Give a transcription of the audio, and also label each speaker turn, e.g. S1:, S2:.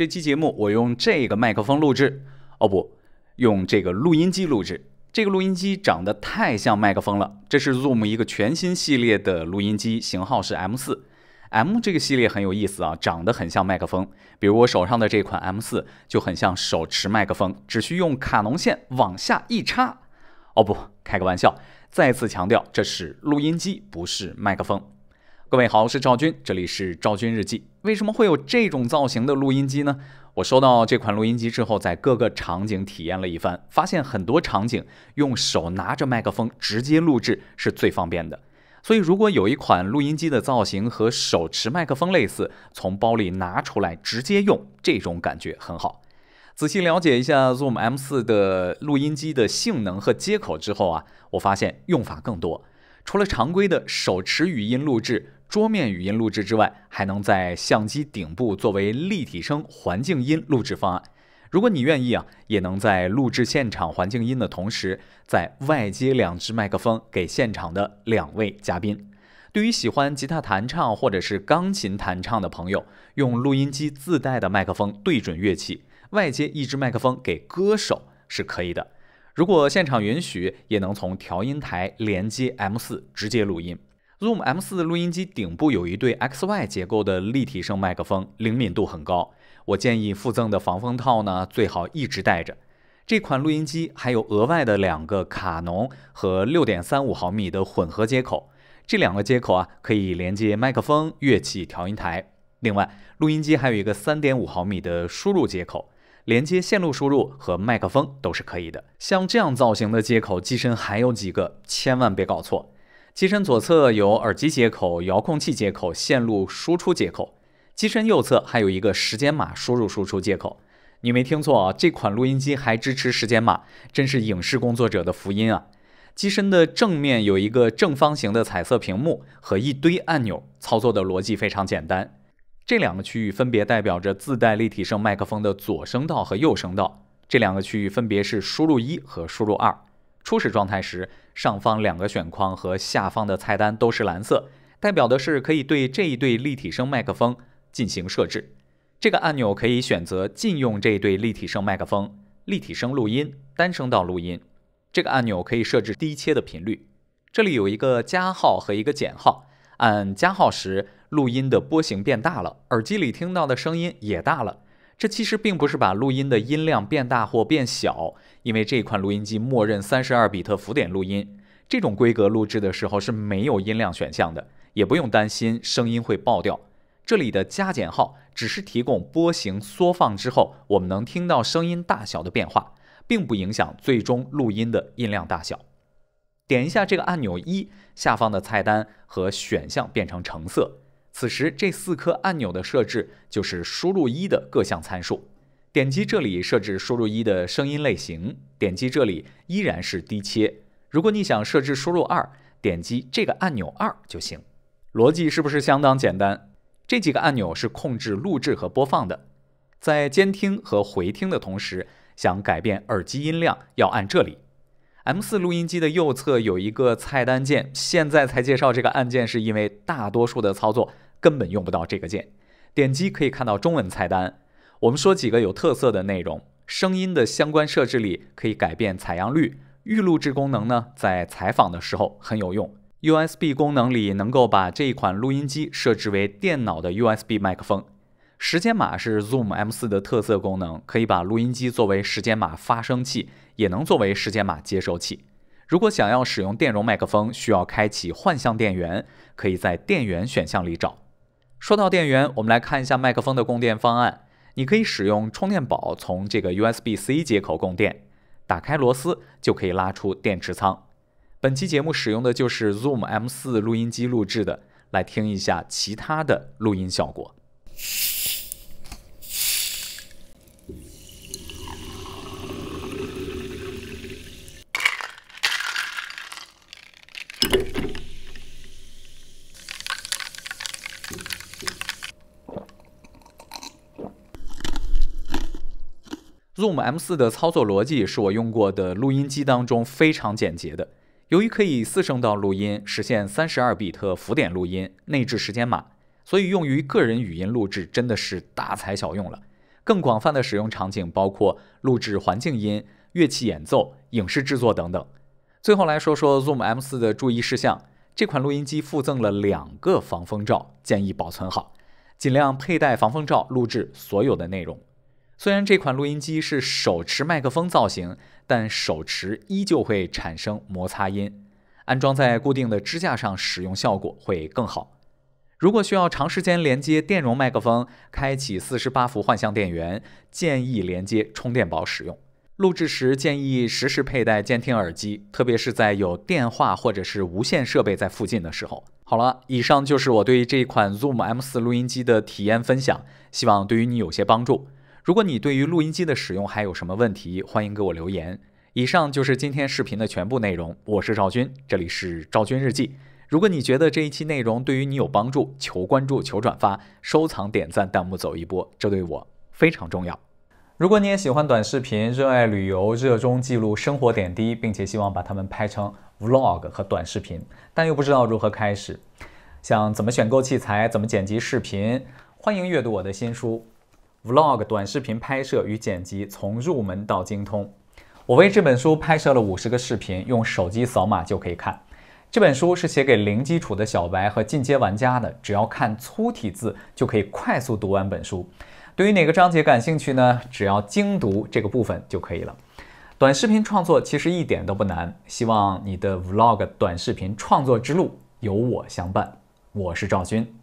S1: 这期节目我用这个麦克风录制，哦，不用这个录音机录制。这个录音机长得太像麦克风了。这是 Zoom 一个全新系列的录音机，型号是 M 四。M 这个系列很有意思啊，长得很像麦克风。比如我手上的这款 M 四就很像手持麦克风，只需用卡农线往下一插。哦，不开个玩笑。再次强调，这是录音机，不是麦克风。各位好，我是赵军，这里是赵军日记。为什么会有这种造型的录音机呢？我收到这款录音机之后，在各个场景体验了一番，发现很多场景用手拿着麦克风直接录制是最方便的。所以，如果有一款录音机的造型和手持麦克风类似，从包里拿出来直接用，这种感觉很好。仔细了解一下 Zoom M4 的录音机的性能和接口之后啊，我发现用法更多，除了常规的手持语音录制。桌面语音录制之外，还能在相机顶部作为立体声环境音录制方案。如果你愿意啊，也能在录制现场环境音的同时，在外接两支麦克风给现场的两位嘉宾。对于喜欢吉他弹唱或者是钢琴弹唱的朋友，用录音机自带的麦克风对准乐器，外接一支麦克风给歌手是可以的。如果现场允许，也能从调音台连接 M 四直接录音。Zoom M4 录音机顶部有一对 XY 结构的立体声麦克风，灵敏度很高。我建议附赠的防风套呢，最好一直带着。这款录音机还有额外的两个卡农和六点三五毫米的混合接口，这两个接口啊，可以连接麦克风、乐器、调音台。另外，录音机还有一个三点五毫米的输入接口，连接线路输入和麦克风都是可以的。像这样造型的接口，机身还有几个，千万别搞错。机身左侧有耳机接口、遥控器接口、线路输出接口，机身右侧还有一个时间码输入输出接口。你没听错啊，这款录音机还支持时间码，真是影视工作者的福音啊！机身的正面有一个正方形的彩色屏幕和一堆按钮，操作的逻辑非常简单。这两个区域分别代表着自带立体声麦克风的左声道和右声道，这两个区域分别是输入一和输入二。初始状态时，上方两个选框和下方的菜单都是蓝色，代表的是可以对这一对立体声麦克风进行设置。这个按钮可以选择禁用这一对立体声麦克风，立体声录音、单声道录音。这个按钮可以设置低切的频率。这里有一个加号和一个减号，按加号时，录音的波形变大了，耳机里听到的声音也大了。这其实并不是把录音的音量变大或变小，因为这款录音机默认三十二比特浮点录音，这种规格录制的时候是没有音量选项的，也不用担心声音会爆掉。这里的加减号只是提供波形缩放之后我们能听到声音大小的变化，并不影响最终录音的音量大小。点一下这个按钮，一下方的菜单和选项变成橙色。此时，这四颗按钮的设置就是输入一的各项参数。点击这里设置输入一的声音类型，点击这里依然是低切。如果你想设置输入二，点击这个按钮二就行。逻辑是不是相当简单？这几个按钮是控制录制和播放的。在监听和回听的同时，想改变耳机音量，要按这里。M 四录音机的右侧有一个菜单键，现在才介绍这个按键，是因为大多数的操作根本用不到这个键。点击可以看到中文菜单。我们说几个有特色的内容：声音的相关设置里可以改变采样率，预录制功能呢，在采访的时候很有用。USB 功能里能够把这一款录音机设置为电脑的 USB 麦克风。时间码是 Zoom M4 的特色功能，可以把录音机作为时间码发生器，也能作为时间码接收器。如果想要使用电容麦克风，需要开启幻象电源，可以在电源选项里找。说到电源，我们来看一下麦克风的供电方案。你可以使用充电宝从这个 USB-C 接口供电，打开螺丝就可以拉出电池仓。本期节目使用的就是 Zoom M4 录音机录制的，来听一下其他的录音效果。Zoom M4 的操作逻辑是我用过的录音机当中非常简洁的。由于可以四声道录音，实现三十二比特浮点录音，内置时间码，所以用于个人语音录制真的是大材小用了。更广泛的使用场景包括录制环境音、乐器演奏、影视制作等等。最后来说说 Zoom M4 的注意事项：这款录音机附赠了两个防风罩，建议保存好，尽量佩戴防风罩录制所有的内容。虽然这款录音机是手持麦克风造型，但手持依旧会产生摩擦音，安装在固定的支架上使用效果会更好。如果需要长时间连接电容麦克风，开启四十八伏幻象电源，建议连接充电宝使用。录制时建议实时佩戴监听耳机，特别是在有电话或者是无线设备在附近的时候。好了，以上就是我对这款 Zoom M4 录音机的体验分享，希望对于你有些帮助。如果你对于录音机的使用还有什么问题，欢迎给我留言。以上就是今天视频的全部内容。我是赵军，这里是赵军日记。如果你觉得这一期内容对于你有帮助，求关注、求转发、收藏、点赞、弹幕走一波，这对我非常重要。如果你也喜欢短视频，热爱旅游，热衷记录生活点滴，并且希望把它们拍成 vlog 和短视频，但又不知道如何开始，想怎么选购器材，怎么剪辑视频，欢迎阅读我的新书。Vlog 短视频拍摄与剪辑从入门到精通，我为这本书拍摄了五十个视频，用手机扫码就可以看。这本书是写给零基础的小白和进阶玩家的，只要看粗体字就可以快速读完本书。对于哪个章节感兴趣呢？只要精读这个部分就可以了。短视频创作其实一点都不难，希望你的 Vlog 短视频创作之路有我相伴。我是赵军。